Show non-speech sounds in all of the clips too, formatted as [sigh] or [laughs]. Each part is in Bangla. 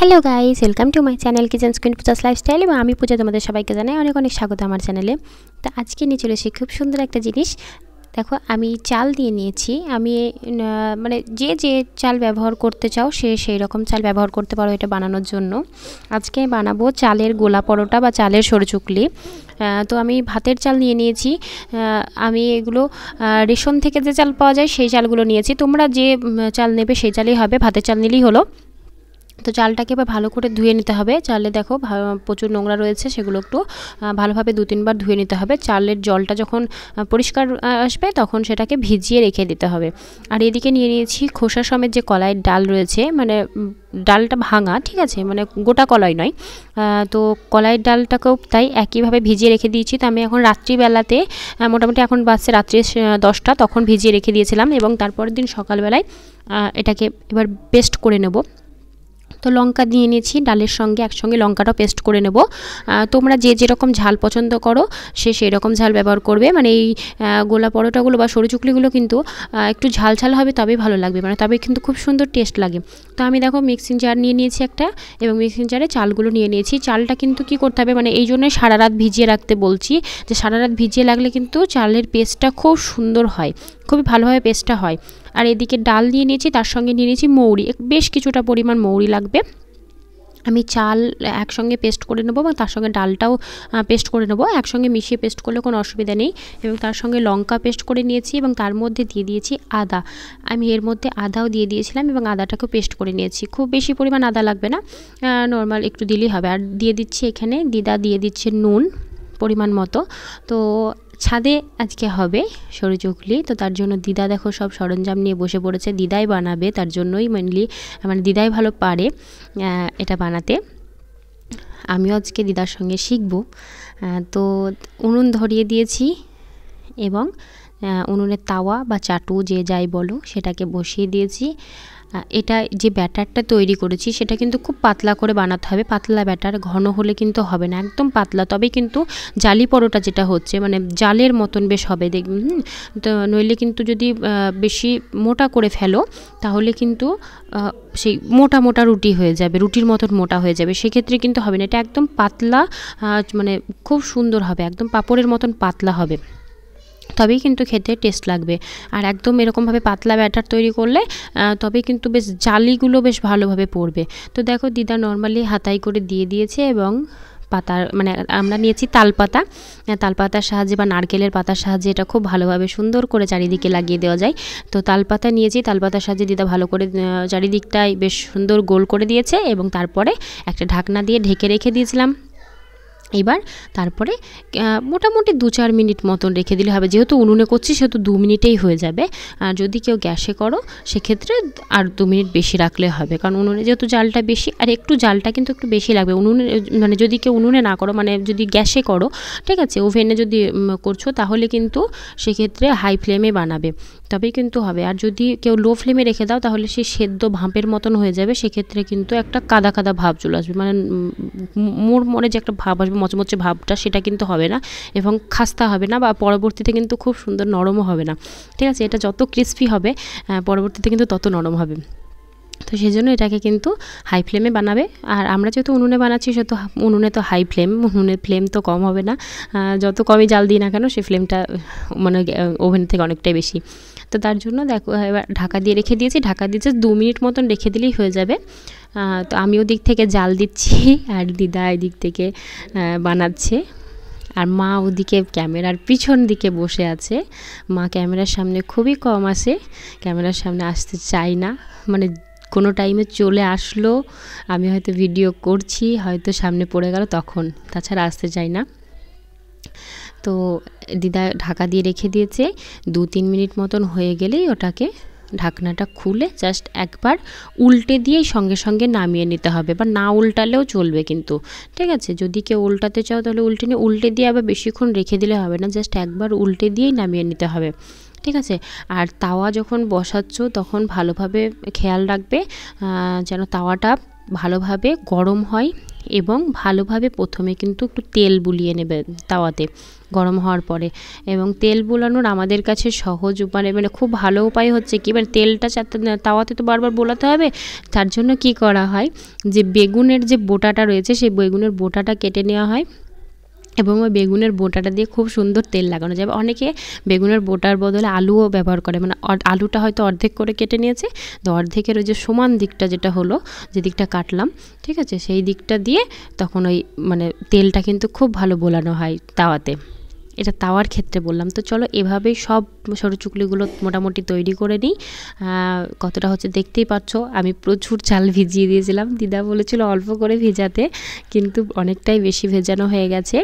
hello guys welcome to my channel kitchen স্কুইন পূজাস লাইফস্টাইল এবং আমি পূজা তোমাদের সবাইকে জানাই অনেক অনেক স্বাগত আমার চ্যানেলে তো আজকে নিয়ে চলে এসেছি খুব সুন্দর একটা জিনিস দেখো আমি চাল দিয়ে নিয়েছি আমি মানে যে যে চাল ব্যবহার করতে চাও সে সেই রকম চাল ব্যবহার করতে পারো এটা বানানোর জন্য আজকে বানাবো চালের গোলা পরোটা বা চালের সরচুকলি তো আমি ভাতের চাল নিয়ে নিয়েছি আমি এগুলো রেশন থেকে যে চাল পাওয়া যায় সেই চালগুলো নিয়েছি তোমরা যে চাল নেবে সেই চালই হবে ভাতের চাল নিলেই হলো তো চালটাকে এবার ভালো করে ধুয়ে নিতে হবে চালে দেখো প্রচুর নোংরা রয়েছে সেগুলো একটু ভালোভাবে দু তিনবার ধুয়ে নিতে হবে চালের জলটা যখন পরিষ্কার আসবে তখন সেটাকে ভিজিয়ে রেখে দিতে হবে আর এদিকে নিয়ে নিয়েছি খোসা সমেত যে কলাইয়ের ডাল রয়েছে মানে ডালটা ভাঙা ঠিক আছে মানে গোটা কলাই নয় তো কলাইয়ের ডালটাকেও তাই একইভাবে ভিজিয়ে রেখে দিয়েছি তো আমি এখন রাত্রিবেলাতে মোটামুটি এখন বাসে রাত্রি দশটা তখন ভিজিয়ে রেখে দিয়েছিলাম এবং তারপরের দিন সকালবেলায় এটাকে এবার পেস্ট করে নেব তো লঙ্কা দিয়ে নিয়েছি ডালের সঙ্গে একসঙ্গে লঙ্কাটা পেস্ট করে নেব তোমরা যে যেরকম ঝাল পছন্দ করো সে সেই রকম ঝাল ব্যবহার করবে মানে এই গোলা পরোটাগুলো বা সরু চুকলিগুলো কিন্তু একটু ঝাল ঝাল হবে তবেই ভালো লাগবে মানে তবে কিন্তু খুব সুন্দর টেস্ট লাগে তো আমি দেখো মিক্সিং জার নিয়ে নিয়েছি একটা এবং মিক্সিং জারে চালগুলো নিয়ে নিয়েছি চালটা কিন্তু কি করতে হবে মানে এই জন্য সারা রাত ভিজিয়ে রাখতে বলছি যে সারা রাত ভিজিয়ে লাগলে কিন্তু চালের পেস্টটা খুব সুন্দর হয় খুবই ভালোভাবে পেস্টটা হয় আর এদিকে ডাল দিয়ে নিয়েছি তার সঙ্গে নিয়ে নিয়েছি মৌরি বেশ কিছুটা পরিমাণ মৌরি লাগবে আমি চাল একসঙ্গে পেস্ট করে নেবো এবং তার সঙ্গে ডালটাও পেস্ট করে নেবো একসঙ্গে মিশিয়ে পেস্ট করলে কোনো অসুবিধা নেই এবং তার সঙ্গে লঙ্কা পেস্ট করে নিয়েছি এবং তার মধ্যে দিয়ে দিয়েছি আদা আমি এর মধ্যে আদাও দিয়ে দিয়েছিলাম এবং আদাটাকেও পেস্ট করে নিয়েছি খুব বেশি পরিমাণ আদা লাগবে না নর্মাল একটু দিলেই হবে আর দিয়ে দিচ্ছি এখানে দিদা দিয়ে দিচ্ছে নুন পরিমাণ মতো তো ছাদে আজকে হবে সরুচুকলি তো তার জন্য দিদা দেখো সব সরঞ্জাম নিয়ে বসে পড়েছে দিদাই বানাবে তার জন্যই মেনলি মানে দিদাই ভালো পারে এটা বানাতে আমিও আজকে দিদার সঙ্গে শিখব তো উনুন ধরিয়ে দিয়েছি এবং উনুনের তাওয়া বা চাটু যে যাই বলো সেটাকে বসিয়ে দিয়েছি এটা যে ব্যাটারটা তৈরি করেছি সেটা কিন্তু খুব পাতলা করে বানাতে হবে পাতলা ব্যাটার ঘন হলে কিন্তু হবে না একদম পাতলা তবে কিন্তু জালি পরোটা যেটা হচ্ছে মানে জালের মতন বেশ হবে দেখবেন তো নইলে কিন্তু যদি বেশি মোটা করে ফেলো তাহলে কিন্তু সেই মোটা মোটা রুটি হয়ে যাবে রুটির মতন মোটা হয়ে যাবে সেক্ষেত্রে কিন্তু হবে না এটা একদম পাতলা মানে খুব সুন্দর হবে একদম পাপড়ের মতন পাতলা হবে তবেই কিন্তু খেতে টেস্ট লাগবে আর একদম এরকমভাবে পাতলা ব্যাটার তৈরি করলে তবেই কিন্তু বেশ জালিগুলো বেশ ভালোভাবে পড়বে তো দেখো দিদা নর্মালি হাতাই করে দিয়ে দিয়েছে এবং পাতার মানে আমরা নিয়েছি তালপাতা তালপাতার সাহায্যে বা নারকেলের পাতার সাহায্যে এটা খুব ভালোভাবে সুন্দর করে চারিদিকে লাগিয়ে দেওয়া যায় তো তালপাতা নিয়েছি তালপাতার সাহায্যে দিদা ভালো করে চারিদিকটায় বেশ সুন্দর গোল করে দিয়েছে এবং তারপরে একটা ঢাকনা দিয়ে ঢেকে রেখে দিয়েছিলাম এবার তারপরে মোটামুটি দু চার মিনিট মতন রেখে দিলে হবে যেহেতু উনুনে করছি সেহেতু দু মিনিটেই হয়ে যাবে আর যদি কেউ গ্যাসে করো সেক্ষেত্রে আর দু মিনিট বেশি রাখলে হবে কারণ উনুনে যেহেতু জালটা বেশি আর একটু জালটা কিন্তু একটু বেশি লাগবে উনুনে মানে যদি কেউ উনুনে না করো মানে যদি গ্যাসে করো ঠিক আছে ওভেনে যদি করছো তাহলে কিন্তু সেক্ষেত্রে হাই ফ্লেমে বানাবে তবেই কিন্তু হবে আর যদি কেউ লো ফ্লেমে রেখে দাও তাহলে সেই সেদ্ধ ভাঁপের মতন হয়ে যাবে সেক্ষেত্রে কিন্তু একটা কাদা কাদা ভাব চলে আসবে মানে মোর মনে যে একটা ভাব আসবে মচমচে ভাবটা সেটা কিন্তু হবে না এবং খাস্তা হবে না বা পরবর্তীতে কিন্তু খুব সুন্দর নরমও হবে না ঠিক আছে এটা যত ক্রিস্পি হবে পরবর্তীতে কিন্তু তত নরম হবে তো সেই জন্য এটাকে কিন্তু হাই ফ্লেমে বানাবে আর আমরা যেহেতু উনুনে বানাচ্ছি সেহেতু উনুনে তো হাই ফ্লেম উনুনে ফ্লেম তো কম হবে না যত কমই জাল দিই না কেন সে ফ্লেমটা মানে ওভেন থেকে অনেকটাই বেশি তো তার জন্য দেখো এবার ঢাকা দিয়ে রেখে দিয়েছি ঢাকা দিয়েছি দু মিনিট মতন রেখে দিলেই হয়ে যাবে তো আমি ওদিক থেকে জাল দিচ্ছি [laughs] আর দিদা এদিক থেকে বানাচ্ছে আর মা ওদিকে ক্যামেরার পিছন দিকে বসে আছে মা ক্যামেরার সামনে খুবই কম আসে ক্যামেরার সামনে আসতে চায় না মানে কোনো টাইমে চলে আসলো আমি হয়তো ভিডিও করছি হয়তো সামনে পড়ে গেল তখন তাছাড়া আসতে চাই না তো দিদা ঢাকা দিয়ে রেখে দিয়েছে দু তিন মিনিট মতন হয়ে গেলেই ওটাকে ঢাকনাটা খুলে জাস্ট একবার উল্টে দিয়েই সঙ্গে সঙ্গে নামিয়ে নিতে হবে বা না উল্টালেও চলবে কিন্তু ঠিক আছে যদি কেউ উল্টাতে চাও তাহলে উল্টে নিয়ে উল্টে দিয়ে আবার বেশিক্ষণ রেখে দিলে হবে না জাস্ট একবার উল্টে দিয়েই নামিয়ে নিতে হবে ঠিক আছে আর তাওয়া যখন বসাচ্ছ তখন ভালোভাবে খেয়াল রাখবে যেন তাওয়াটা ভালোভাবে গরম হয় এবং ভালোভাবে প্রথমে কিন্তু একটু তেল বুলিয়ে নেবে তাওয়াতে গরম হওয়ার পরে এবং তেল বোলানোর আমাদের কাছে সহজ উপায় মানে খুব ভালো উপায় হচ্ছে কি মানে তেলটা তাওয়াতে তো বারবার বোলাতে হবে তার জন্য কি করা হয় যে বেগুনের যে বোটাটা রয়েছে সেই বেগুনের বোটাটা কেটে নেওয়া হয় এবং ওই বেগুনের বোটাটা দিয়ে খুব সুন্দর তেল লাগানো যাবে অনেকে বেগুনের বোটার বদলে আলুও ব্যবহার করে মানে আলুটা হয়তো অর্ধেক করে কেটে নিয়েছে তো অর্ধেকের ওই যে সমান দিকটা যেটা হলো যে দিকটা কাটলাম ঠিক আছে সেই দিকটা দিয়ে তখন ওই মানে তেলটা কিন্তু খুব ভালো বোলানো হয় তাওয়াতে এটা তাওয়ার ক্ষেত্রে বললাম তো চলো এভাবেই সব সরু চুকলিগুলো মোটামুটি তৈরি করে নিই কতটা হচ্ছে দেখতেই পাচ্ছ আমি প্রচুর চাল ভিজিয়ে দিয়েছিলাম দিদা বলেছিল অল্প করে ভেজাতে কিন্তু অনেকটাই বেশি ভেজানো হয়ে গেছে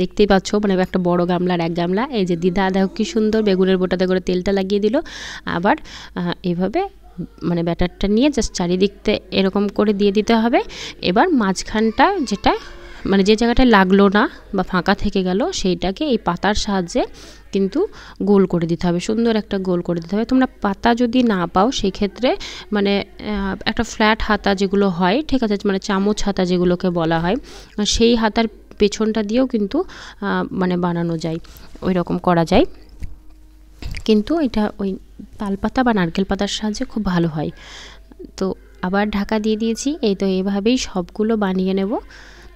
দেখতেই পাচ্ছ মানে একটা বড় গামলার এক গামলা এই যে দিদা দেখো কি সুন্দর বেগুনের বোটাতে করে তেলটা লাগিয়ে দিল আবার এভাবে মানে ব্যাটারটা নিয়ে জাস্ট চারিদিকতে এরকম করে দিয়ে দিতে হবে এবার মাঝখানটা যেটা মানে যে জায়গাটা লাগলো না বা ফাঁকা থেকে গেল সেইটাকে এই পাতার সাহায্যে কিন্তু গোল করে দিতে হবে সুন্দর একটা গোল করে দিতে হবে তোমরা পাতা যদি না পাও সেক্ষেত্রে মানে একটা ফ্ল্যাট হাতা যেগুলো হয় ঠিক আছে মানে চামচ হাতা যেগুলোকে বলা হয় সেই হাতার পেছনটা দিয়েও কিন্তু মানে বানানো যায় ওই রকম করা যায় কিন্তু এটা ওই তালপাতা বা নারকেল পাতার সাহায্যে খুব ভালো হয় তো আবার ঢাকা দিয়ে দিয়েছি এই তো এভাবেই সবগুলো বানিয়ে নেব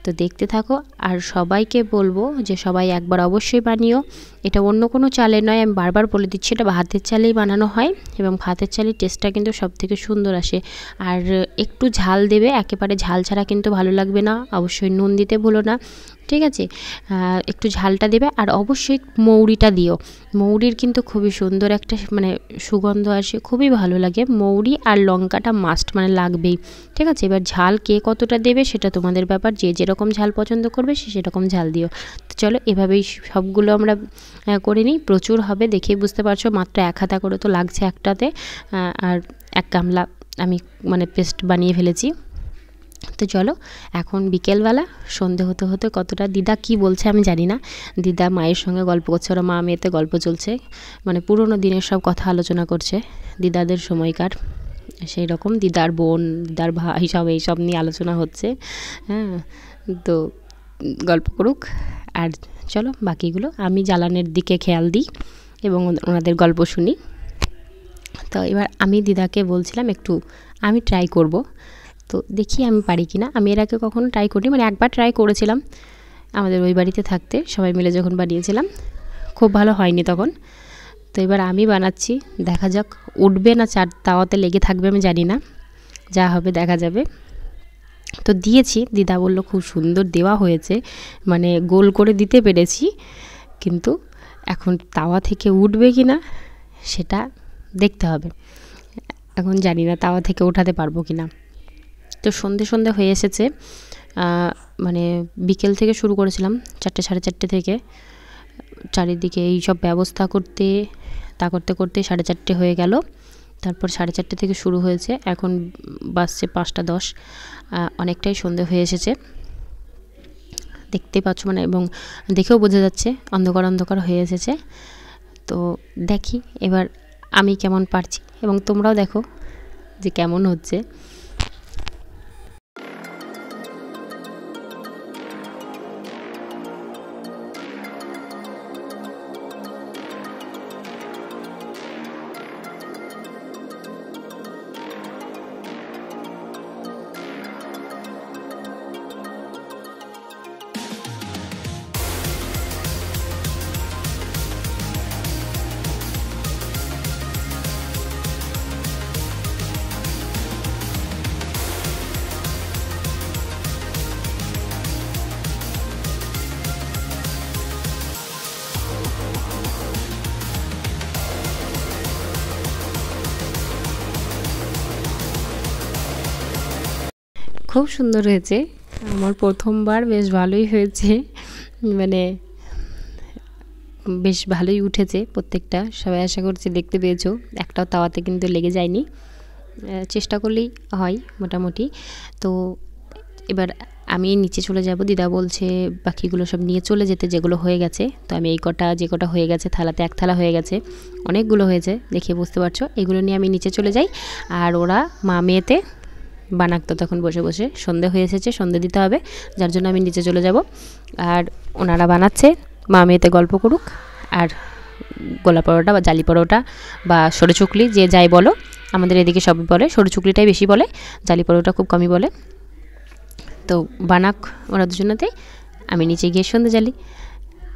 তো দেখতে থাকো আর সবাইকে বলবো যে সবাই একবার অবশ্যই বানিও এটা অন্য কোনো চালে নয় আমি বারবার বলে দিচ্ছি এটা ভাতের চালেই বানানো হয় এবং ভাতের চালের টেস্টটা কিন্তু সব থেকে সুন্দর আসে আর একটু ঝাল দেবে একেবারে ঝাল ছাড়া কিন্তু ভালো লাগবে না অবশ্যই নুন দিতে ভুলো না ঠিক আছে একটু ঝালটা দেবে আর অবশ্যই মৌরিটা দিও মৌরির কিন্তু খুবই সুন্দর একটা মানে সুগন্ধ আসে খুবই ভালো লাগে মৌরি আর লঙ্কাটা মাস্ট মানে লাগবেই ঠিক আছে এবার ঝাল কে কতটা দেবে সেটা তোমাদের ব্যাপার যে যেরকম ঝাল পছন্দ করবে সে সেরকম ঝাল দিও তো চলো এভাবেই সবগুলো আমরা করে নিই প্রচুর হবে দেখেই বুঝতে পারছো মাত্র এক হাতা করে তো লাগছে একটাতে আর এক গামলা আমি মানে পেস্ট বানিয়ে ফেলেছি তো চলো এখন বিকেলবেলা সন্ধে হতে হতে কতটা দিদা কি বলছে আমি জানি না দিদা মায়ের সঙ্গে গল্প করছে ওরা মা মেয়েতে গল্প চলছে মানে পুরনো দিনের সব কথা আলোচনা করছে দিদাদের সময়কার সেই রকম দিদার বোন দিদার ভাই সব এইসব নিয়ে আলোচনা হচ্ছে হ্যাঁ তো গল্প করুক আর চলো বাকিগুলো আমি জ্বালানের দিকে খেয়াল দিই এবং ওনাদের গল্প শুনি তো এবার আমি দিদাকে বলছিলাম একটু আমি ট্রাই করব তো দেখি আমি পারি কি না আমি এর আগে কখনো ট্রাই করিনি মানে একবার ট্রাই করেছিলাম আমাদের ওই বাড়িতে থাকতে সবাই মিলে যখন বানিয়েছিলাম খুব ভালো হয়নি তখন তো এবার আমি বানাচ্ছি দেখা যাক উঠবে না চার তাওয়াতে লেগে থাকবে আমি জানি না যা হবে দেখা যাবে তো দিয়েছি দিদা বললো খুব সুন্দর দেওয়া হয়েছে মানে গোল করে দিতে পেরেছি কিন্তু এখন তাওয়া থেকে উঠবে কি না সেটা দেখতে হবে এখন জানি না তাওয়া থেকে ওঠাতে পারবো কি না তো সন্ধে সন্ধে হয়ে এসেছে মানে বিকেল থেকে শুরু করেছিলাম চারটে সাড়ে চারটে থেকে চারিদিকে এই সব ব্যবস্থা করতে তা করতে করতে সাড়ে চারটে হয়ে গেল তারপর সাড়ে চারটে থেকে শুরু হয়েছে এখন বাসছে পাঁচটা দশ অনেকটাই সন্ধে হয়ে এসেছে দেখতে পাচ্ছ মানে এবং দেখেও বোঝা যাচ্ছে অন্ধকার অন্ধকার হয়ে এসেছে তো দেখি এবার আমি কেমন পারছি এবং তোমরাও দেখো যে কেমন হচ্ছে খুব সুন্দর হয়েছে আমার প্রথমবার বেশ ভালোই হয়েছে মানে বেশ ভালোই উঠেছে প্রত্যেকটা সবাই আশা করছি দেখতে পেয়েছো একটাও তাওয়াতে কিন্তু লেগে যায়নি চেষ্টা করলেই হয় মোটামুটি তো এবার আমি নিচে চলে যাব দিদা বলছে বাকিগুলো সব নিয়ে চলে যেতে যেগুলো হয়ে গেছে তো আমি এই কটা যে কটা হয়ে গেছে থালাতে এক থালা হয়ে গেছে অনেকগুলো হয়েছে দেখে বুঝতে পারছো এগুলো নিয়ে আমি নিচে চলে যাই আর ওরা মা মেয়েতে বানাক তো তখন বসে বসে সন্ধে হয়ে এসেছে সন্ধে দিতে হবে যার জন্য আমি নিচে চলে যাব আর ওনারা বানাচ্ছে মা মেয়েতে গল্প করুক আর গোলা পরোটা বা জালি পরোটা বা সরু চুকলি যে যাই বলো আমাদের এদিকে সবই বলে সরু চুকলিটাই বেশি বলে জালি পরোটা খুব কমই বলে তো বানাক ওরা দুজনাতেই আমি নিচে গিয়ে সন্ধে জ্বালি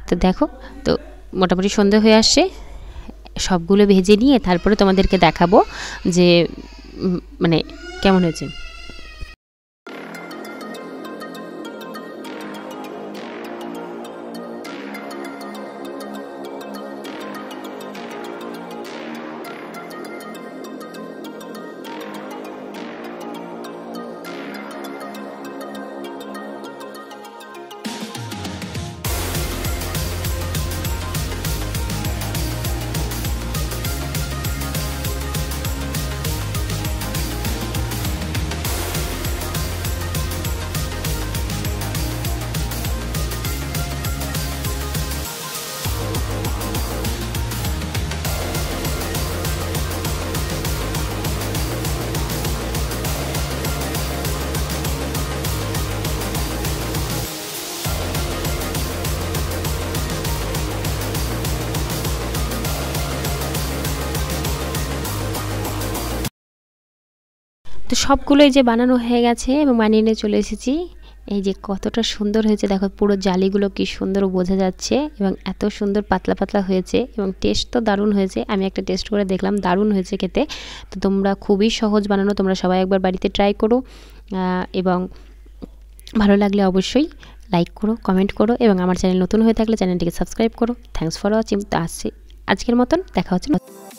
তো দেখো তো মোটামুটি সন্ধে হয়ে আসছে সবগুলো ভেজে নিয়ে তারপরে তোমাদেরকে দেখাবো যে মানে কেমন হয়েছে তো সবগুলোই যে বানানো হয়ে গেছে এবং বানিয়ে নিয়ে চলে এসেছি এই যে কতটা সুন্দর হয়েছে দেখো পুরো জালিগুলো কি সুন্দর বোঝা যাচ্ছে এবং এত সুন্দর পাতলা পাতলা হয়েছে এবং টেস্ট তো দারুণ হয়েছে আমি একটা টেস্ট করে দেখলাম দারুণ হয়েছে খেতে তো তোমরা খুবই সহজ বানানো তোমরা সবাই একবার বাড়িতে ট্রাই করো এবং ভালো লাগলে অবশ্যই লাইক করো কমেন্ট করো এবং আমার চ্যানেল নতুন হয়ে থাকলে চ্যানেলটিকে সাবস্ক্রাইব করো থ্যাংকস ফর ওয়াচিং তো আসছি আজকের মতন দেখা হচ্ছে